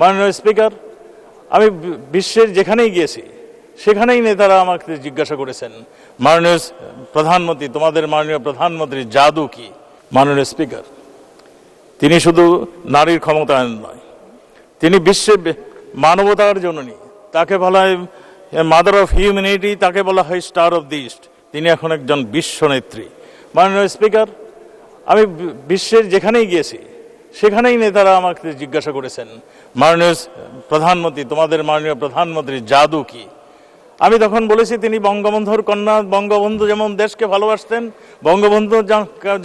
মাননীয় স্পিকার আমি বিশ্বের যেখানেই গিয়েছি সেখানেই নেতারা আমাকে জিজ্ঞাসা করেছেন মাননীয় প্রধানমন্ত্রী তোমাদের মাননীয় প্রধানমন্ত্রীর জাদু কি মাননীয় স্পিকার তিনি শুধু নারীর ক্ষমতায়ন নয় তিনি বিশ্বে মানবতার জননী তাকে বলা হয় মাদার অফ হিউম্যানিটি তাকে বলা হয় স্টার অফ দি ইস্ট তিনি এখন একজন বিশ্ব নেত্রী মাননীয় স্পিকার আমি বিশ্বের যেখানেই গিয়েছি সেখানেই নেতারা আমাকে জিজ্ঞাসা করেছেন মাননীয় প্রধানমন্ত্রী তোমাদের মাননীয় প্রধানমন্ত্রীর জাদু কি আমি তখন বলেছি তিনি বঙ্গবন্ধুর কন্যা বঙ্গবন্ধু যেমন দেশকে ভালোবাসতেন বঙ্গবন্ধু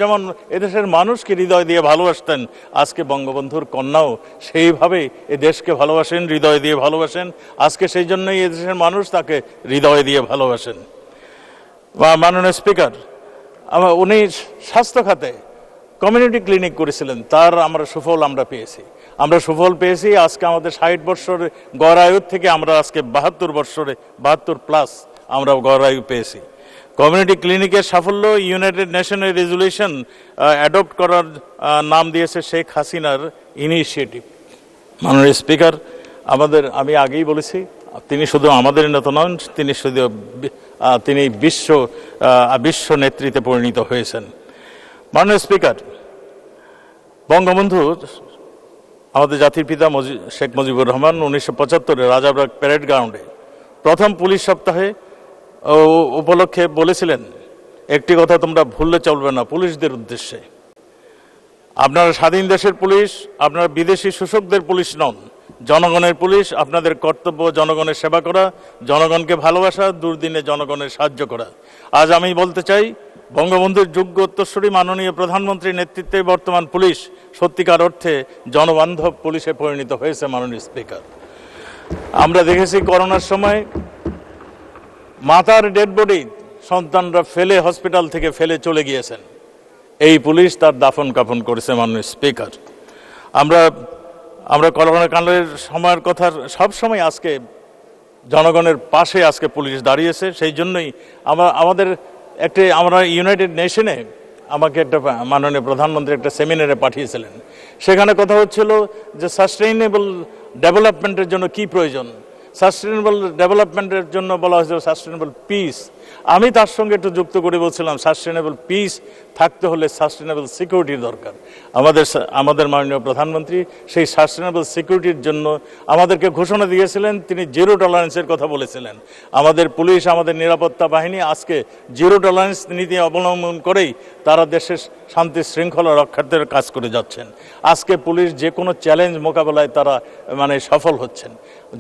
যেমন এদেশের মানুষকে হৃদয় দিয়ে ভালোবাসতেন আজকে বঙ্গবন্ধুর কন্যাও সেইভাবে এ দেশকে ভালোবাসেন হৃদয় দিয়ে ভালোবাসেন আজকে সেই জন্যই এদেশের মানুষ তাকে হৃদয় দিয়ে ভালোবাসেন বা মাননীয় স্পিকার আমার উনি স্বাস্থ্য খাতে কমিউনিটি ক্লিনিক করেছিলেন তার আমরা সুফল আমরা পেয়েছি আমরা সুফল পেয়েছি আজকে আমাদের ষাট বৎসরে গড় আয়ুর থেকে আমরা আজকে বাহাত্তর বৎসরে বাহাত্তর প্লাস আমরা গড় আয়ু পেয়েছি কমিউনিটি ক্লিনিকের সাফল্য ইউনাইটেড নেশনের রেজুলেশন অ্যাডপ্ট করার নাম দিয়েছে শেখ হাসিনার ইনিশিয়েটিভ মাননীয় স্পিকার আমাদের আমি আগেই বলেছি তিনি শুধু আমাদের নেত নন তিনি শুধু তিনি বিশ্ব বিশ্ব নেতৃত্বে পরিণত হয়েছেন মাননীয় স্পিকার বঙ্গবন্ধু আমাদের জাতির পিতা শেখ মুজিবুর রহমান উনিশশো পঁচাত্তরে রাজাবাগ প্যারেড গ্রাউন্ডে প্রথম পুলিশ সপ্তাহে উপলক্ষে বলেছিলেন একটি কথা তোমরা ভুললে চলবে না পুলিশদের উদ্দেশ্যে আপনারা স্বাধীন দেশের পুলিশ আপনারা বিদেশি শোষকদের পুলিশ নন জনগণের পুলিশ আপনাদের কর্তব্য জনগণের সেবা করা জনগণকে ভালোবাসা দুর্দিনে জনগণের সাহায্য করা আজ আমি বলতে চাই বঙ্গবন্ধুর যোগ্য উত্তরস্বরী মাননীয় প্রধানমন্ত্রীর নেতৃত্বে বর্তমান পুলিশ সত্যিকার অর্থে জনবান্ধব পুলিশে পরিণত হয়েছে মাননীয় স্পিকার আমরা দেখেছি করোনার সময় মাতার ডেড বডি সন্তানরা ফেলে হসপিটাল থেকে ফেলে চলে গিয়েছেন এই পুলিশ তার দাফন কাফন করেছে মাননীয় স্পিকার আমরা আমরা করোনা কাণ্ডের সময়ের কথা সবসময় আজকে জনগণের পাশে আজকে পুলিশ দাঁড়িয়েছে সেই জন্যই আমরা আমাদের একটি আমরা ইউনাইটেড নেশনে আমাকে একটা মাননীয় প্রধানমন্ত্রী একটা সেমিনারে পাঠিয়েছিলেন সেখানে কথা হচ্ছিল যে সাস্টেইনেবল ডেভেলপমেন্টের জন্য কি প্রয়োজন সাস্টেনেবল ডেভেলপমেন্টের জন্য বলা হয়েছিল সাস্টেনেবল পিস আমি তার সঙ্গে একটু যুক্ত করে বলছিলাম সাস্টেনেবল পিস থাকতে হলে সাস্টেনেবল সিকিউরিটির দরকার আমাদের আমাদের মাননীয় প্রধানমন্ত্রী সেই সাস্টেনেবল সিকিউরিটির জন্য আমাদেরকে ঘোষণা দিয়েছিলেন তিনি জিরো টলারেন্সের কথা বলেছিলেন আমাদের পুলিশ আমাদের নিরাপত্তা বাহিনী আজকে জিরো টলারেন্স নীতি অবলম্বন করেই তারা দেশের শান্তি শৃঙ্খলা রক্ষার্থের কাজ করে যাচ্ছেন আজকে পুলিশ যে কোনো চ্যালেঞ্জ মোকাবেলায় তারা মানে সফল হচ্ছেন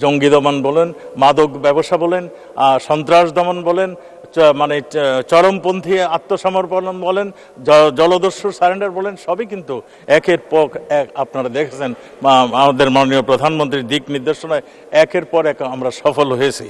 জঙ্গি দমন বলেন মাদক ব্যবসা বলেন সন্ত্রাস দমন বলেন মানে চরমপন্থী আত্মসমর্পণ বলেন জলদস্যু সারেন্ডার বলেন সবই কিন্তু একের পর এক আপনারা দেখেছেন আমাদের মাননীয় প্রধানমন্ত্রীর দিক নির্দেশনায় একের পর এক আমরা সফল হয়েছি